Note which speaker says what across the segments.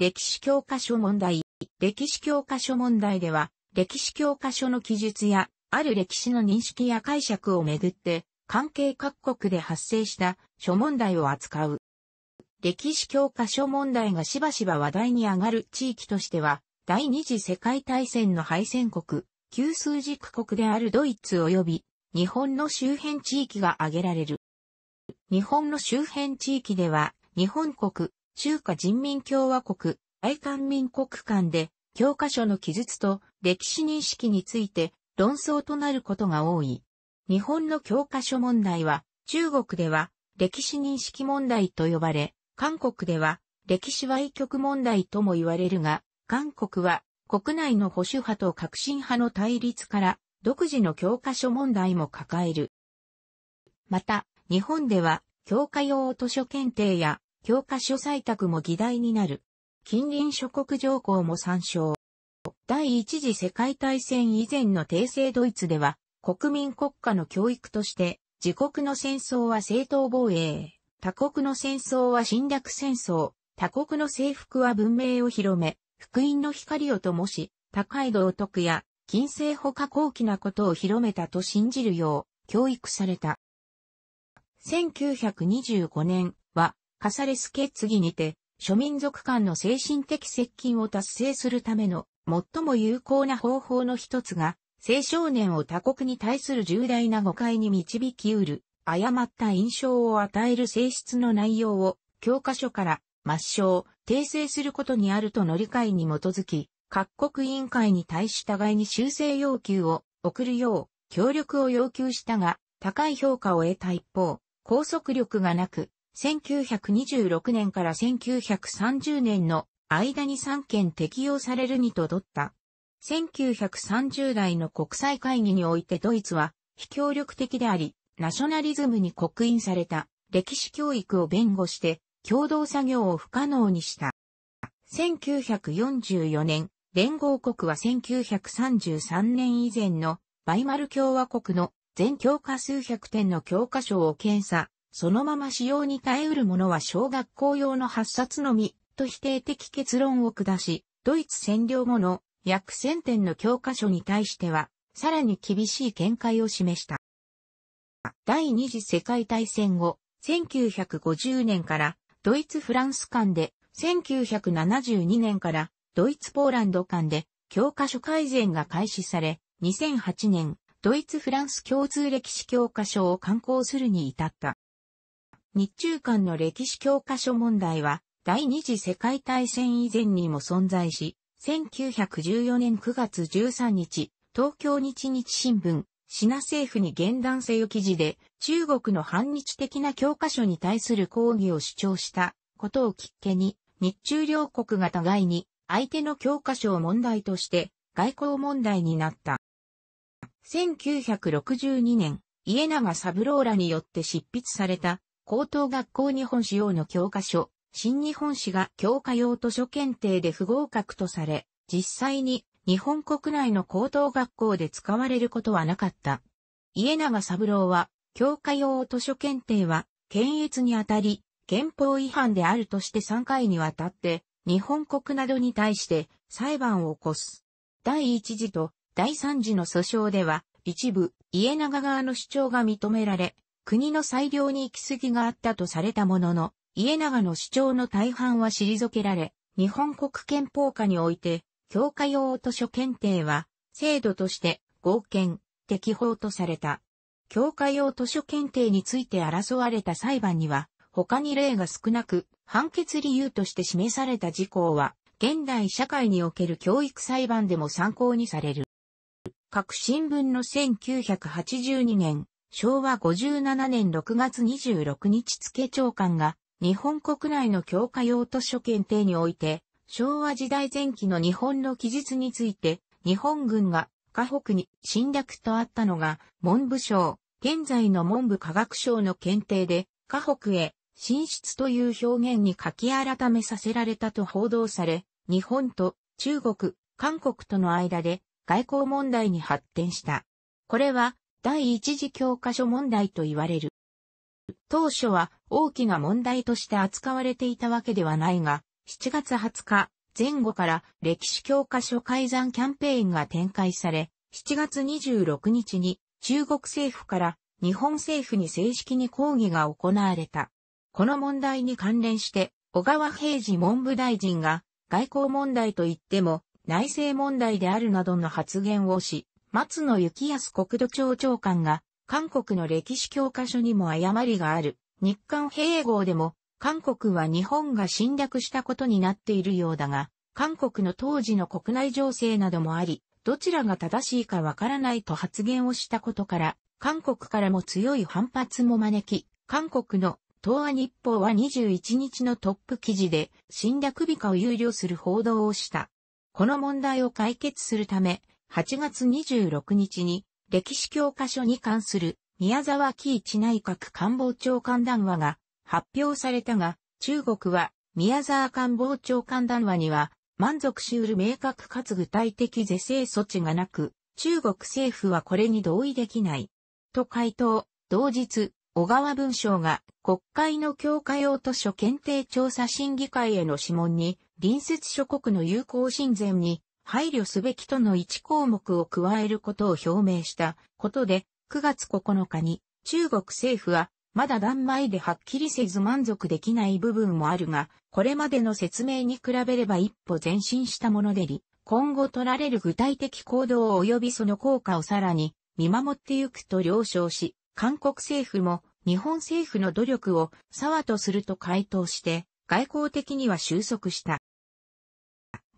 Speaker 1: 歴史教科書問題。歴史教科書問題では、歴史教科書の記述や、ある歴史の認識や解釈をめぐって、関係各国で発生した諸問題を扱う。歴史教科書問題がしばしば話題に上がる地域としては、第二次世界大戦の敗戦国、旧数軸国であるドイツ及び日本の周辺地域が挙げられる。日本の周辺地域では、日本国、中華人民共和国、愛官民国間で、教科書の記述と歴史認識について論争となることが多い。日本の教科書問題は、中国では歴史認識問題と呼ばれ、韓国では歴史歪曲局問題とも言われるが、韓国は国内の保守派と革新派の対立から独自の教科書問題も抱える。また、日本では教科用図書検定や教科書採択も議題になる。近隣諸国条項も参照。第一次世界大戦以前の帝政ドイツでは、国民国家の教育として、自国の戦争は正当防衛、他国の戦争は侵略戦争、他国の征服は文明を広め、福音の光を灯し、高い道徳や、近世他高貴なことを広めたと信じるよう、教育された。1925年は、カサレス決議にて、諸民族間の精神的接近を達成するための最も有効な方法の一つが、青少年を他国に対する重大な誤解に導き得る、誤った印象を与える性質の内容を教科書から抹消、訂正することにあるとの理解に基づき、各国委員会に対し互いに修正要求を送るよう協力を要求したが、高い評価を得た一方、拘束力がなく、1926年から1930年の間に3件適用されるにとどった。1930代の国際会議においてドイツは非協力的であり、ナショナリズムに刻印された歴史教育を弁護して共同作業を不可能にした。1944年、連合国は1933年以前のバイマル共和国の全教科数百点の教科書を検査、そのまま使用に耐えうるものは小学校用の8冊のみ、と否定的結論を下し、ドイツ占領後の約1000点の教科書に対しては、さらに厳しい見解を示した。第二次世界大戦後、1950年からドイツ・フランス間で、1972年からドイツ・ポーランド間で教科書改善が開始され、2008年、ドイツ・フランス共通歴史教科書を刊行するに至った。日中間の歴史教科書問題は、第二次世界大戦以前にも存在し、1914年9月13日、東京日日新聞、シナ政府に現段せよ記事で、中国の反日的な教科書に対する抗議を主張したことをきっけに、日中両国が互いに相手の教科書を問題として外交問題になった。1962年、家ブ三郎らによって執筆された高等学校日本史用の教科書、新日本史が教科用図書検定で不合格とされ、実際に日本国内の高等学校で使われることはなかった。家永三郎は、教科用図書検定は、検閲にあたり、憲法違反であるとして3回にわたって、日本国などに対して裁判を起こす。第1次と第3次の訴訟では、一部、家長側の主張が認められ、国の裁量に行き過ぎがあったとされたものの、家長の主張の大半は退けられ、日本国憲法下において、教科用図書検定は、制度として合憲、適法とされた。教科用図書検定について争われた裁判には、他に例が少なく、判決理由として示された事項は、現代社会における教育裁判でも参考にされる。各新聞の1982年昭和57年6月26日付長官が、日本国内の教科用図書検定において、昭和時代前期の日本の記述について、日本軍が河北に侵略とあったのが、文部省、現在の文部科学省の検定で、河北へ進出という表現に書き改めさせられたと報道され、日本と中国、韓国との間で外交問題に発展した。これは第一次教科書問題と言われる。当初は大きな問題として扱われていたわけではないが、7月20日前後から歴史教科書改ざんキャンペーンが展開され、7月26日に中国政府から日本政府に正式に抗議が行われた。この問題に関連して、小川平次文部大臣が外交問題といっても内政問題であるなどの発言をし、松野幸康国土庁長官が、韓国の歴史教科書にも誤りがある。日韓併合でも、韓国は日本が侵略したことになっているようだが、韓国の当時の国内情勢などもあり、どちらが正しいかわからないと発言をしたことから、韓国からも強い反発も招き、韓国の東亜日報は21日のトップ記事で侵略美化を憂慮する報道をした。この問題を解決するため、8月26日に歴史教科書に関する宮沢喜一内閣官房長官談話が発表されたが、中国は宮沢官房長官談話には満足しうる明確かつ具体的是正措置がなく、中国政府はこれに同意できない。と回答、同日、小川文章が国会の教科用図書検定調査審議会への諮問に、隣接諸国の友好親善に配慮すべきとの1項目を加えることを表明したことで、9月9日に中国政府は、まだ断米ではっきりせず満足できない部分もあるが、これまでの説明に比べれば一歩前進したものでり、今後取られる具体的行動及びその効果をさらに見守ってゆくと了承し、韓国政府も日本政府の努力を沢とすると回答して、外交的には収束した。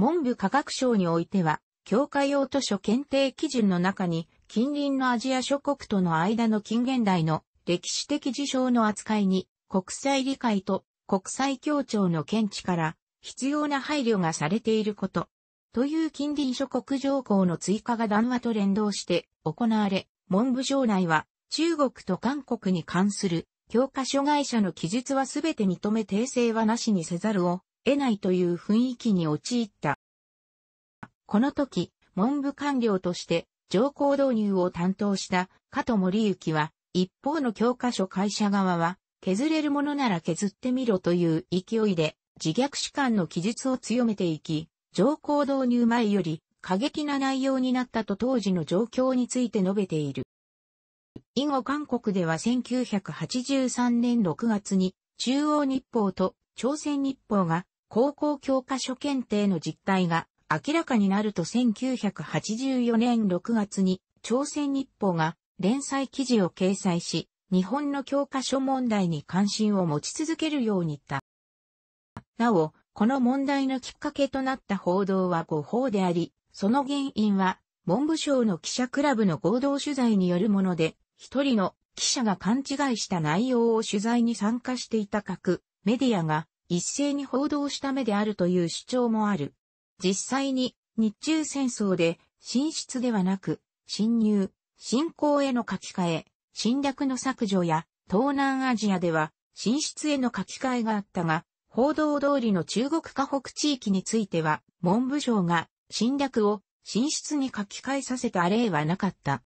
Speaker 1: 文部科学省においては、教科用図書検定基準の中に、近隣のアジア諸国との間の近現代の歴史的事象の扱いに、国際理解と国際協調の見地から必要な配慮がされていること。という近隣諸国条項の追加が談話と連動して行われ、文部省内は中国と韓国に関する教科書会社の記述はすべて認め訂正はなしにせざるを得ないという雰囲気に陥った。この時、文部官僚として条項導入を担当した加藤森幸は、一方の教科書会社側は、削れるものなら削ってみろという勢いで、自虐史観の記述を強めていき、条項導入前より過激な内容になったと当時の状況について述べている。以後韓国では1983年6月に中央日報と朝鮮日報が高校教科書検定の実態が明らかになると1984年6月に朝鮮日報が連載記事を掲載し、日本の教科書問題に関心を持ち続けるように言った。なお、この問題のきっかけとなった報道は誤報であり、その原因は文部省の記者クラブの合同取材によるもので、一人の記者が勘違いした内容を取材に参加していた各メディアが一斉に報道した目であるという主張もある。実際に日中戦争で進出ではなく侵入、侵攻への書き換え、侵略の削除や東南アジアでは進出への書き換えがあったが、報道通りの中国河北地域については文部省が侵略を進出に書き換えさせた例はなかった。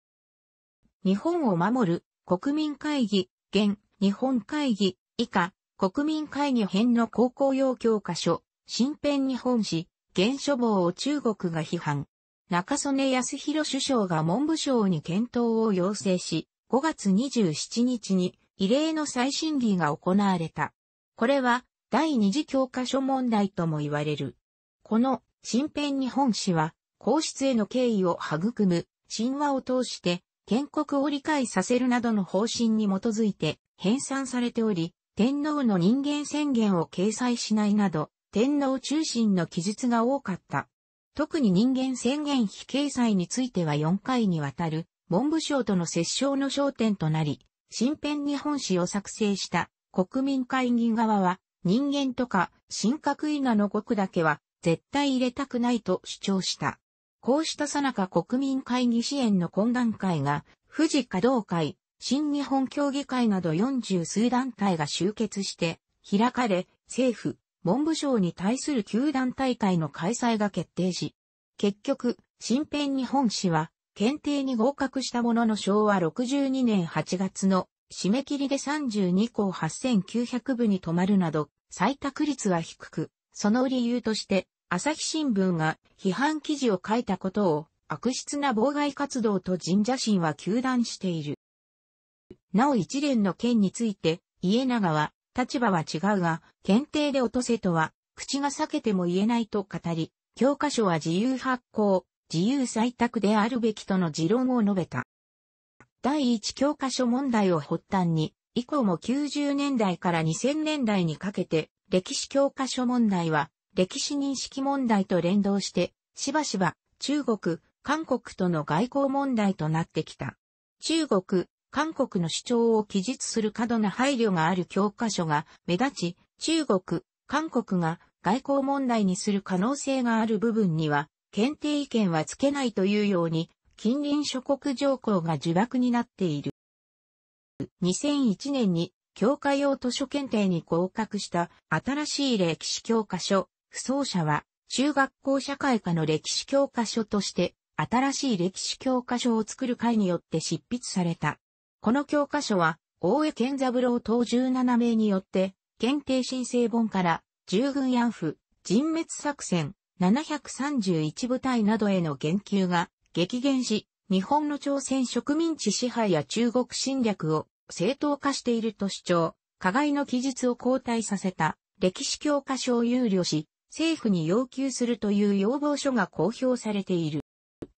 Speaker 1: 日本を守る国民会議、現日本会議以下国民会議編の高校用教科書、新編日本史、原書房を中国が批判。中曽根康弘首相が文部省に検討を要請し、5月27日に異例の再審議が行われた。これは第二次教科書問題とも言われる。この新編日本史は皇室への敬意を育む神話を通して建国を理解させるなどの方針に基づいて編纂されており、天皇の人間宣言を掲載しないなど、天皇中心の記述が多かった。特に人間宣言非掲載については4回にわたる文部省との折衝の焦点となり、新編日本史を作成した国民会議側は人間とか神格異なの語だけは絶対入れたくないと主張した。こうしたさなか国民会議支援の懇談会が富士稼働会、新日本協議会など四十数団体が集結して開かれ、政府、文部省に対する球団大会の開催が決定し、結局、新編日本史は、検定に合格したものの昭和62年8月の締め切りで32校8900部に止まるなど、採択率は低く、その理由として、朝日新聞が批判記事を書いたことを、悪質な妨害活動と神社神は糾弾している。なお一連の件について、家長は、立場は違うが、検定で落とせとは、口が裂けても言えないと語り、教科書は自由発行、自由採択であるべきとの持論を述べた。第一教科書問題を発端に、以降も90年代から2000年代にかけて、歴史教科書問題は、歴史認識問題と連動して、しばしば中国、韓国との外交問題となってきた。中国、韓国の主張を記述する過度な配慮がある教科書が目立ち、中国、韓国が外交問題にする可能性がある部分には、検定意見はつけないというように、近隣諸国条項が呪縛になっている。2001年に教科用図書検定に合格した新しい歴史教科書、不走者は中学校社会科の歴史教科書として新しい歴史教科書を作る会によって執筆された。この教科書は、大江健三郎等17名によって、検定申請本から、従軍安婦、人滅作戦、731部隊などへの言及が激減し、日本の朝鮮植民地支配や中国侵略を正当化していると主張、加害の記述を後退させた歴史教科書を憂慮し、政府に要求するという要望書が公表されている。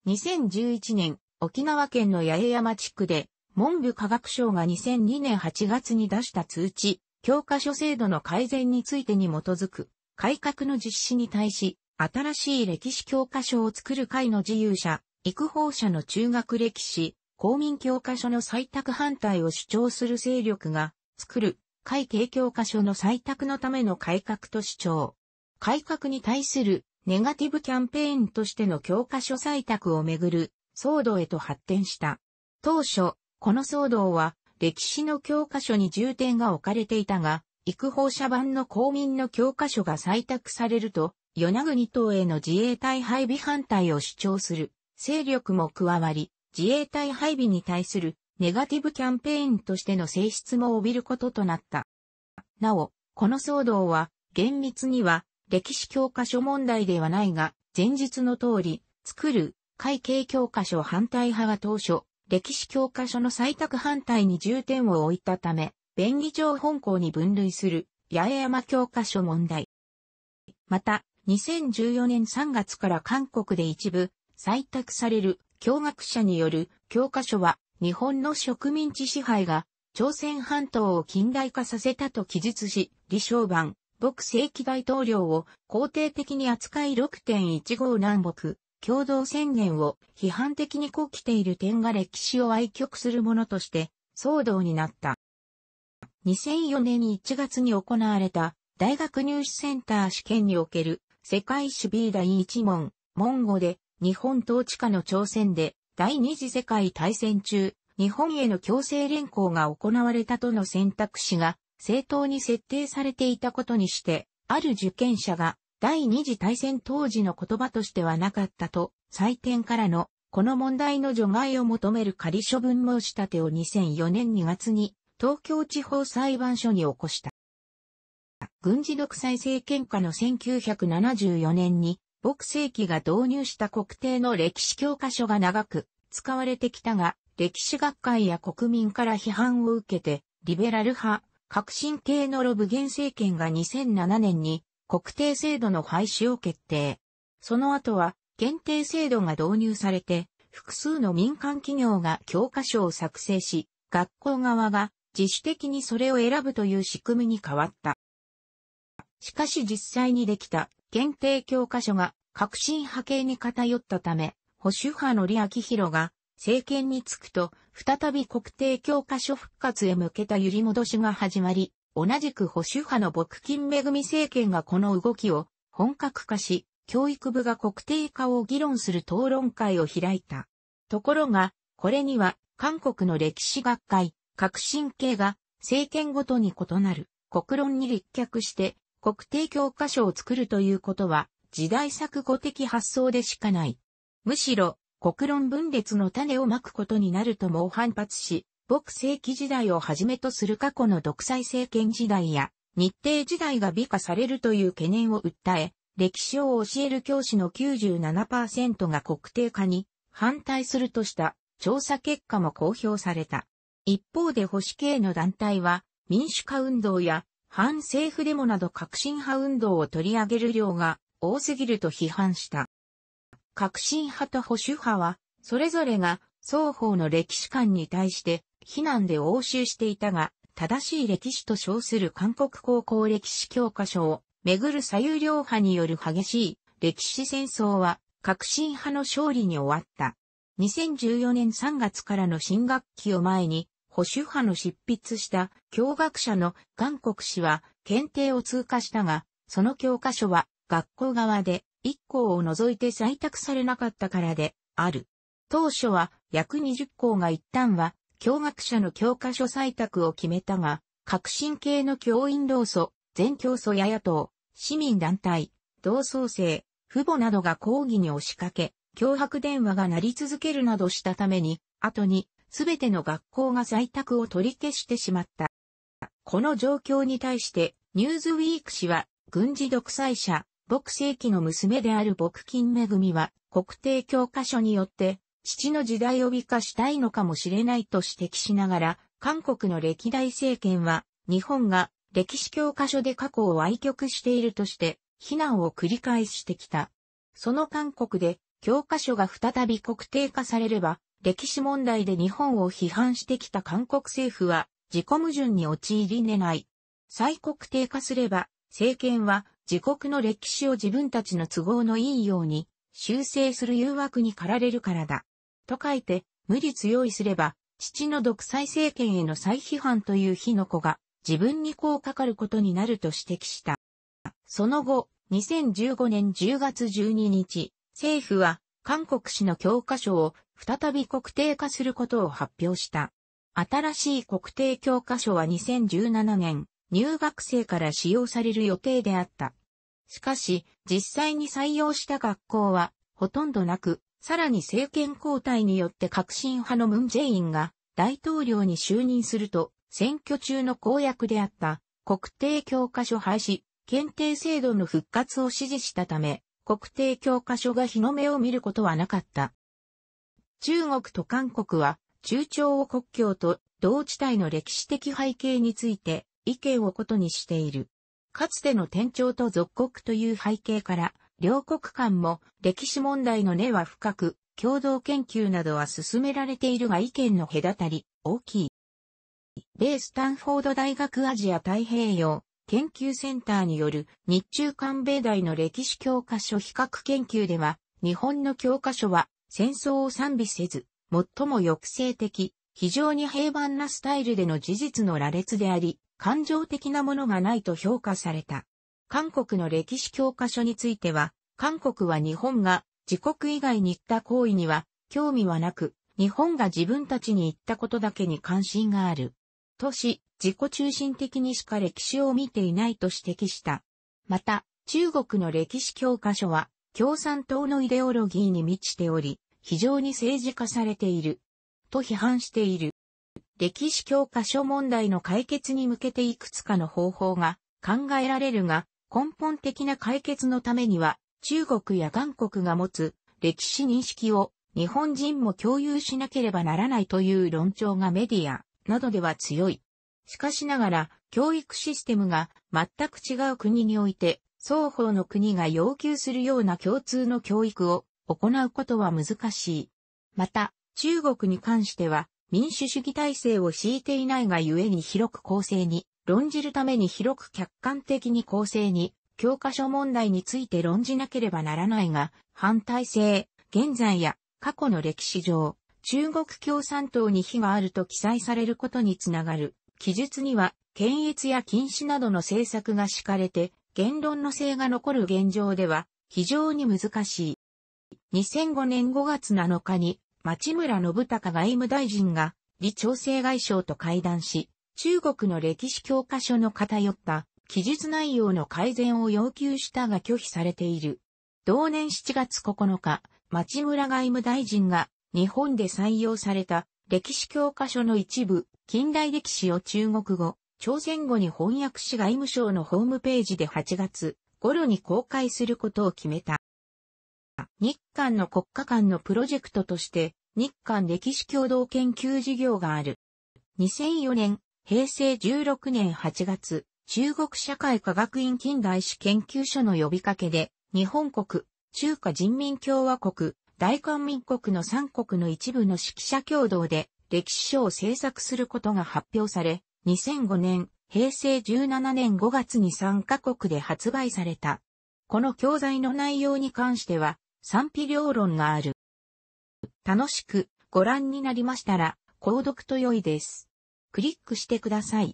Speaker 1: 2011年、沖縄県の八重山地区で文部科学省が2002年8月に出した通知、教科書制度の改善についてに基づく、改革の実施に対し、新しい歴史教科書を作る会の自由者、育法者の中学歴史、公民教科書の採択反対を主張する勢力が、作る、会計教科書の採択のための改革と主張。改革に対するネガティブキャンペーンとしての教科書採択をめぐる騒動へと発展した。当初、この騒動は歴史の教科書に重点が置かれていたが、育法者版の公民の教科書が採択されると、与那国島への自衛隊配備反対を主張する勢力も加わり、自衛隊配備に対するネガティブキャンペーンとしての性質も帯びることとなった。なお、この騒動は厳密には歴史教科書問題ではないが、前述の通り、作る会計教科書反対派が当初、歴史教科書の採択反対に重点を置いたため、便宜上本校に分類する八重山教科書問題。また、2014年3月から韓国で一部採択される教学者による教科書は日本の植民地支配が朝鮮半島を近代化させたと記述し、李承晩、朴正規大統領を肯定的に扱い6.15南北、共同宣言を批判的にこきている点が歴史を愛曲するものとして騒動になった。2004年1月に行われた大学入試センター試験における世界史 B 第1問、ン語で日本統治下の朝鮮で第二次世界大戦中、日本への強制連行が行われたとの選択肢が正当に設定されていたことにして、ある受験者が第二次大戦当時の言葉としてはなかったと、採点からの、この問題の除外を求める仮処分申し立てを2004年2月に、東京地方裁判所に起こした。軍事独裁政権下の1974年に、牧世紀が導入した国定の歴史教科書が長く使われてきたが、歴史学会や国民から批判を受けて、リベラル派、革新系のロブゲン政権が2007年に国定制度の廃止を決定。その後は、限定制度が導入されて、複数の民間企業が教科書を作成し、学校側が自主的にそれを選ぶという仕組みに変わった。しかし実際にできた限定教科書が革新派系に偏ったため、保守派の李明弘が政権に着くと、再び国定教科書復活へ向けた揺り戻しが始まり、同じく保守派の牧金恵政権がこの動きを本格化し、教育部が国定化を議論する討論会を開いた。ところが、これには韓国の歴史学会、革新系が政権ごとに異なる国論に立脚して国定教科書を作るということは時代錯誤的発想でしかない。むしろ国論分裂の種をまくことになると猛反発し、牧世紀時代をはじめとする過去の独裁政権時代や日程時代が美化されるという懸念を訴え、歴史を教える教師の97%が国定化に反対するとした調査結果も公表された。一方で保守系の団体は民主化運動や反政府デモなど革新派運動を取り上げる量が多すぎると批判した。革新派と保守派はそれぞれが双方の歴史観に対して避難で応酬していたが、正しい歴史と称する韓国高校歴史教科書をめぐる左右両派による激しい歴史戦争は革新派の勝利に終わった。2014年3月からの新学期を前に保守派の執筆した教学者の韓国氏は検定を通過したが、その教科書は学校側で1校を除いて採択されなかったからである。当初は約20校が一旦は教学者の教科書採択を決めたが、革新系の教員労組、全教祖や野党、市民団体、同窓生、父母などが抗議に押しかけ、脅迫電話が鳴り続けるなどしたために、後に、すべての学校が在宅を取り消してしまった。この状況に対して、ニューズウィーク氏は、軍事独裁者、牧世紀の娘である牧金恵は、国定教科書によって、父の時代を美化したいのかもしれないと指摘しながら、韓国の歴代政権は、日本が歴史教科書で過去を歪曲しているとして、非難を繰り返してきた。その韓国で、教科書が再び国定化されれば、歴史問題で日本を批判してきた韓国政府は、自己矛盾に陥り寝ない。再国定化すれば、政権は自国の歴史を自分たちの都合のいいように修正する誘惑に駆られるからだ。と書いて、無理強いすれば、父の独裁政権への再批判という火の子が自分にこうかかることになると指摘した。その後、2015年10月12日、政府は韓国史の教科書を再び国定化することを発表した。新しい国定教科書は2017年、入学生から使用される予定であった。しかし、実際に採用した学校はほとんどなく、さらに政権交代によって革新派のムン・ジェインが大統領に就任すると、選挙中の公約であった国定教科書廃止、検定制度の復活を支持したため、国定教科書が日の目を見ることはなかった。中国と韓国は中朝を国境と同地帯の歴史的背景について意見を異にしている。かつての天朝と属国という背景から、両国間も歴史問題の根は深く、共同研究などは進められているが意見の隔たり、大きい。米スタンフォード大学アジア太平洋研究センターによる日中韓米大の歴史教科書比較研究では、日本の教科書は戦争を賛美せず、最も抑制的、非常に平凡なスタイルでの事実の羅列であり、感情的なものがないと評価された。韓国の歴史教科書については、韓国は日本が自国以外に行った行為には興味はなく、日本が自分たちに行ったことだけに関心がある。とし、自己中心的にしか歴史を見ていないと指摘した。また、中国の歴史教科書は、共産党のイデオロギーに満ちており、非常に政治化されている。と批判している。歴史教科書問題の解決に向けていくつかの方法が考えられるが、根本的な解決のためには、中国や韓国が持つ歴史認識を日本人も共有しなければならないという論調がメディアなどでは強い。しかしながら、教育システムが全く違う国において、双方の国が要求するような共通の教育を行うことは難しい。また、中国に関しては民主主義体制を敷いていないがゆえに広く公正に論じるために広く客観的に公正に、教科書問題について論じなければならないが、反対性、現在や過去の歴史上、中国共産党に非があると記載されることにつながる。記述には、検閲や禁止などの政策が敷かれて、言論の性が残る現状では、非常に難しい。2005年5月7日に、町村信孝外務大臣が、李朝整外相と会談し、中国の歴史教科書の偏った記述内容の改善を要求したが拒否されている。同年7月9日、町村外務大臣が日本で採用された歴史教科書の一部、近代歴史を中国語、朝鮮語に翻訳し外務省のホームページで8月頃に公開することを決めた。日韓の国家間のプロジェクトとして、日韓歴史共同研究事業がある。2004年、平成16年8月、中国社会科学院近代史研究所の呼びかけで、日本国、中華人民共和国、大韓民国の三国の一部の指揮者共同で歴史書を制作することが発表され、2005年、平成17年5月に3カ国で発売された。この教材の内容に関しては賛否両論がある。楽しくご覧になりましたら、購読と良いです。クリックしてください。